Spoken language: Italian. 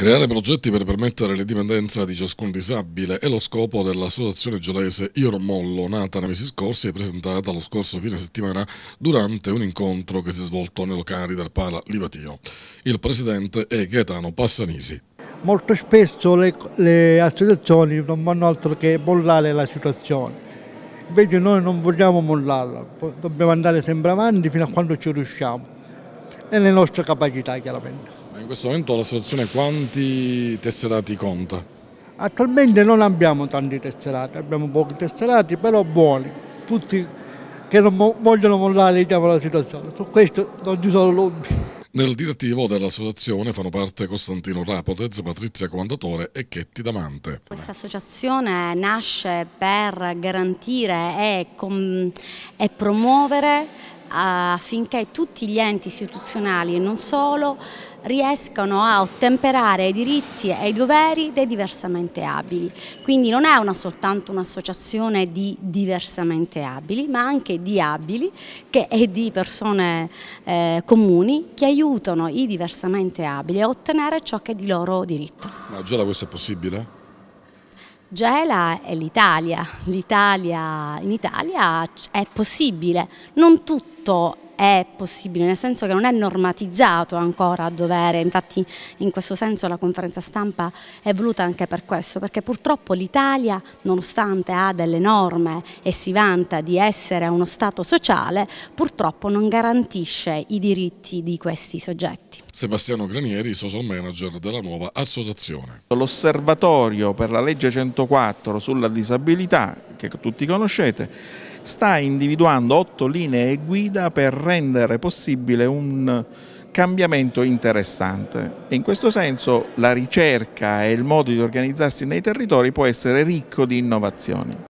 Creare progetti per permettere l'indipendenza di ciascun disabile è lo scopo dell'associazione giolese Io non mollo, nata nei mesi scorsi e presentata lo scorso fine settimana durante un incontro che si è svolto nei locali del Pala Livatino. Il presidente è Gaetano Passanisi. Molto spesso le, le associazioni non fanno altro che mollare la situazione, invece noi non vogliamo mollarla, dobbiamo andare sempre avanti fino a quando ci riusciamo nelle nostre capacità chiaramente. Ma In questo momento l'associazione quanti tesserati conta? Attualmente non abbiamo tanti tesserati, abbiamo pochi tesserati, però buoni, tutti che non vogliono mollare diciamo, la situazione. Su questo non ci sono dubbi. Nel direttivo dell'associazione fanno parte Costantino Rapotez, Patrizia Comandatore e Chetti Damante. Questa associazione nasce per garantire e, e promuovere affinché tutti gli enti istituzionali e non solo riescano a ottemperare i diritti e i doveri dei diversamente abili. Quindi non è una soltanto un'associazione di diversamente abili, ma anche di abili e di persone eh, comuni che aiutano i diversamente abili a ottenere ciò che è di loro diritto. Ma già da questo è possibile? Gela è l'Italia, l'Italia in Italia è possibile, non tutto è possibile, nel senso che non è normatizzato ancora a dovere, infatti in questo senso la conferenza stampa è voluta anche per questo, perché purtroppo l'Italia nonostante ha delle norme e si vanta di essere uno Stato sociale, purtroppo non garantisce i diritti di questi soggetti. Sebastiano Granieri, social manager della nuova associazione. L'osservatorio per la legge 104 sulla disabilità, che tutti conoscete, sta individuando otto linee guida per rendere possibile un cambiamento interessante. In questo senso la ricerca e il modo di organizzarsi nei territori può essere ricco di innovazioni.